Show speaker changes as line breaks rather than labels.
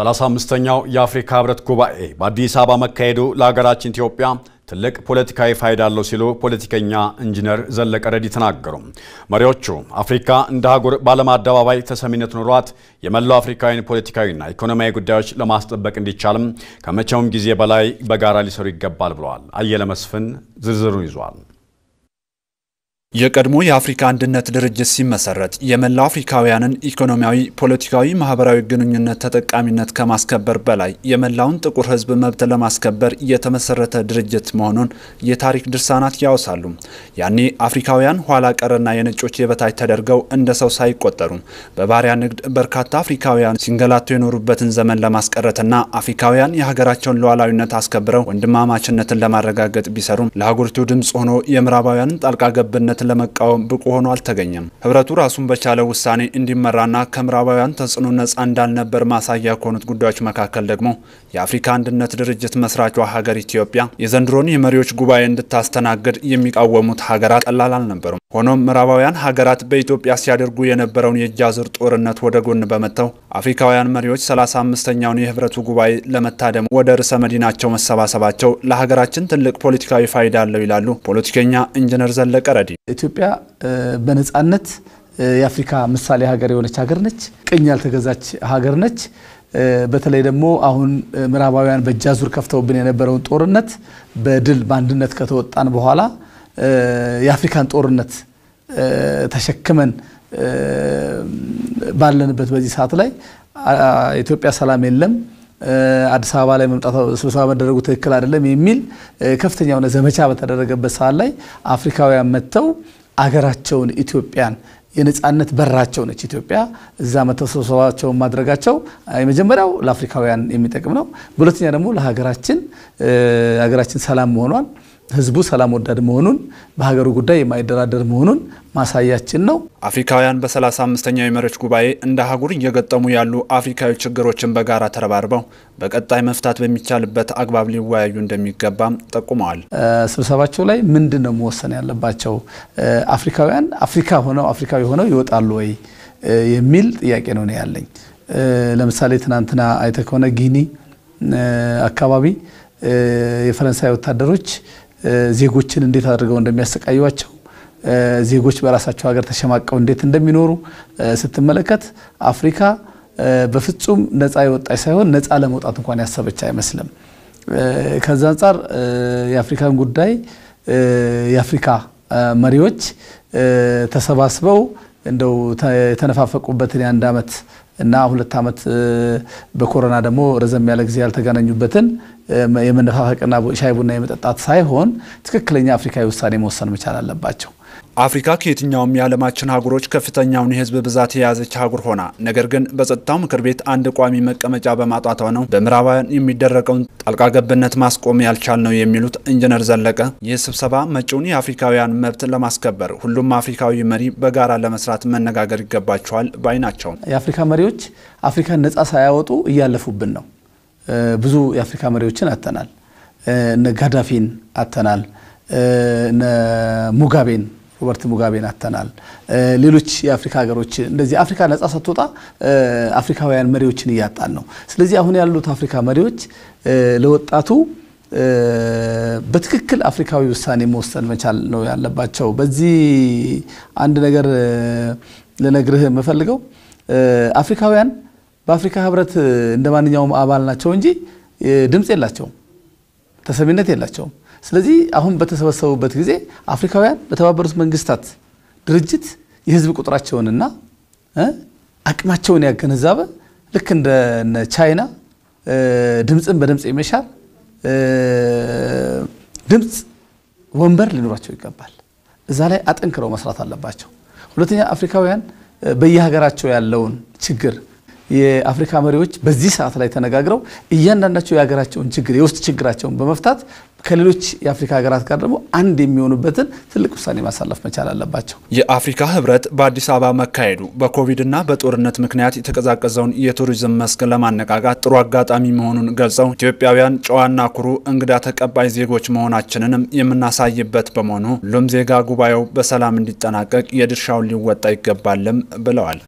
35ኛው የአፍሪካ ህብረት ጉባኤ በአዲስ አበባ መካሄዱ ለሀገራችን ኢትዮጵያ ትልቅ ፖለቲካዊ ፋይዳ አለው ሲሉ ፖለቲከኛ ኢንጂነር ዘለቀ ረዲ ተናገሩ። መሪዎቹ አፍሪካ እንደ አህጉር በዓለም አደባባይ ተሰሚነት ኖሯት የመላው አፍሪካውያን ፖለቲካዊና ኢኮኖሚያዊ ጉዳዮች ለማስጠበቅ እንዲቻልም ከመቼውም ጊዜ በላይ በጋራ ሊሰሩ ይገባል ብለዋል። አየለ መስፍን ዝርዝሩን ይዟል። የቀድሞ የአፍሪካ አንድነት ድርጅት ሲመሰረት የመላው አፍሪካውያንን ኢኮኖሚያዊ፣ ፖለቲካዊ፣ ማህበራዊ ግንኙነት ተጠቃሚነት ከማስከበር በላይ የመላውን ጥቁር ሕዝብ መብት ለማስከበር የተመሰረተ ድርጅት መሆኑን የታሪክ ድርሳናት ያወሳሉ። ያኔ አፍሪካውያን ኋላ ቀርና የነጮች የበታች ተደርገው እንደ ሰው ሳይቆጠሩ በባሪያ ንግድ በርካታ አፍሪካውያን ሲንገላቱ የኖሩበትን ዘመን ለማስቀረትና አፍሪካውያን የሀገራቸውን ሉዓላዊነት አስከብረው ወንድማማችነትን ለማረጋገጥ ቢሰሩም ለአህጉሪቱ ድምፅ ሆኖ የምዕራባውያንን ጣልቃ ገብነት ስምምነትን ለመቃወም ብቁ ሆኖ አልተገኘም። ህብረቱ ራሱን በቻለ ውሳኔ እንዲመራና ከምዕራባውያን ተጽዕኖ ነጻ እንዳልነበር ማሳያ ከሆኑት ጉዳዮች መካከል ደግሞ የአፍሪካ አንድነት ድርጅት መስራቿ ሀገር ኢትዮጵያ የዘንድሮን የመሪዎች ጉባኤ እንድታስተናግድ የሚቃወሙት ሀገራት ቀላል አልነበሩም። ሆኖም ምዕራባውያን ሀገራት በኢትዮጵያ ሲያደርጉ የነበረውን የእጅ አዙር ጦርነት ወደ ጎን በመተው አፍሪካውያን መሪዎች 35ኛውን የህብረቱ ጉባኤ ለመታደም ወደ ርዕሰ መዲናቸው መሰባሰባቸው ለሀገራችን ትልቅ ፖለቲካዊ ፋይዳ አለው ይላሉ ፖለቲከኛ ኢንጂነር ዘለቀ ረዲ። ኢትዮጵያ
በነፃነት የአፍሪካ ምሳሌ ሀገር የሆነች ሀገር ነች። ቅኝ ያልተገዛች ሀገር ነች። በተለይ ደግሞ አሁን ምዕራባውያን በእጃዙር ከፍተውብን የነበረውን ጦርነት በድል በአንድነት ከተወጣን በኋላ የአፍሪካን ጦርነት ተሸክመን ባለንበት በዚህ ሰዓት ላይ ኢትዮጵያ ሰላም የለም አዲስ አበባ ላይ መምጣት ስብሰባ መደረጉ ትክክል አይደለም የሚል ከፍተኛ የሆነ ዘመቻ በተደረገበት ሰዓት ላይ አፍሪካውያን መጥተው አገራቸውን ኢትዮጵያን የነፃነት በራቸው ነች ኢትዮጵያ። እዛ መተው ስብሰባቸውን ማድረጋቸው የመጀመሪያው ለአፍሪካውያን የሚጠቅም ነው። ሁለተኛ ደግሞ ለሀገራችን ሀገራችን ሰላም መሆኗን ህዝቡ ሰላም ወዳድ መሆኑን በሀገሩ ጉዳይ የማይደራደር መሆኑን ማሳያችን ነው።
አፍሪካውያን በ35ኛው የመሪዎች ጉባኤ እንደ አህጉር እየገጠሙ ያሉ አፍሪካዊ ችግሮችን በጋራ ተረባርበው በቀጣይ መፍታት በሚቻልበት አግባብ ሊወያዩ እንደሚገባም ጠቁመዋል።
ስብሰባቸው ላይ ምንድን ነው መወሰን ያለባቸው? አፍሪካውያን አፍሪካ ሆነው አፍሪካዊ ሆነው ይወጣሉ ወይ የሚል ጥያቄ ነው ያለኝ። ለምሳሌ ትናንትና አይተ ከሆነ ጊኒ አካባቢ የፈረንሳይ ወታደሮች ዜጎችን እንዴት አድርገው እንደሚያሰቃዩቸው ዜጎች በራሳቸው ሀገር ተሸማቀው እንዴት እንደሚኖሩ ስትመለከት አፍሪካ በፍጹም ነፃ የወጣች ሳይሆን ነፃ ለመውጣት እንኳን ያሰበች አይመስልም። ከዛ አንጻር የአፍሪካን ጉዳይ የአፍሪካ መሪዎች ተሰባስበው እንደው የተነፋፈቁበትን የአንድ ዓመት እና ሁለት ዓመት በኮሮና ደግሞ ረዘም ያለ ጊዜ ያልተገናኙበትን የመነፋፈቅና ሻይ ቡና የመጠጣት ሳይሆን ትክክለኛ አፍሪካዊ ውሳኔ መወሰን መቻል አለባቸው።
አፍሪካ ከየትኛውም
የዓለማችን ሀገሮች
ከፍተኛውን የህዝብ ብዛት የያዘች ሀገር ሆና ነገር ግን በጸጥታው ምክር ቤት አንድ ቋሚ መቀመጫ በማጣቷ ነው በምዕራባውያን የሚደረገውን ጣልቃ ገብነት ማስቆም ያልቻል ነው የሚሉት ኢንጂነር ዘለቀ ይህ ስብሰባ መጪውን የአፍሪካውያን መብት ለማስከበር ሁሉም አፍሪካዊ መሪ በጋራ ለመስራት መነጋገር ይገባቸዋል ባይ ናቸው።
የአፍሪካ መሪዎች አፍሪካን ነጻ ሳያወጡ እያለፉብን ነው። ብዙ የአፍሪካ መሪዎችን አተናል። እነ ጋዳፊን አተናል። እነ ሙጋቤን ሮበርት ሙጋቤን አተናል። ሌሎች የአፍሪካ ሀገሮች እንደዚህ አፍሪካ ነጻ ስትወጣ አፍሪካውያን መሪዎችን እያጣን ነው። ስለዚህ አሁን ያሉት አፍሪካ መሪዎች ለወጣቱ በትክክል አፍሪካዊ ውሳኔ መወሰን መቻል ነው ያለባቸው። በዚህ አንድ ነገር ልነግርህ የምፈልገው አፍሪካውያን በአፍሪካ ህብረት እንደ ማንኛውም አባል ናቸው እንጂ ድምፅ የላቸውም፣ ተሰሚነት የላቸውም። ስለዚህ አሁን በተሰበሰቡበት ጊዜ አፍሪካውያን በተባበሩት መንግስታት ድርጅት የህዝብ ቁጥራቸውንና አቅማቸውን ያገነዘበ ልክ እንደ ቻይና ድምፅን በድምፅ የመሻር ድምፅ ወንበር ሊኖራቸው ይገባል። እዛ ላይ አጠንክረው መስራት አለባቸው። ሁለተኛ አፍሪካውያን በየሀገራቸው ያለውን ችግር የአፍሪካ መሪዎች በዚህ ሰዓት ላይ ተነጋግረው እያንዳንዳቸው የሀገራቸውን ችግር የውስጥ ችግራቸውን በመፍታት ከሌሎች የአፍሪካ ሀገራት ጋር ደግሞ አንድ የሚሆኑበትን ትልቅ ውሳኔ ማሳለፍ መቻል አለባቸው።
የአፍሪካ ህብረት በአዲስ አበባ መካሄዱ በኮቪድና በጦርነት ምክንያት የተቀዛቀዘውን የቱሪዝም መስክ ለማነቃቃት ጥሩ አጋጣሚ መሆኑን ገልጸው ኢትዮጵያውያን ጨዋና ኩሩ እንግዳ ተቀባይ ዜጎች መሆናችንንም የምናሳይበት በመሆኑ ሁሉም ዜጋ ጉባኤው በሰላም እንዲጠናቀቅ የድርሻውን ሊወጣ ይገባልም ብለዋል።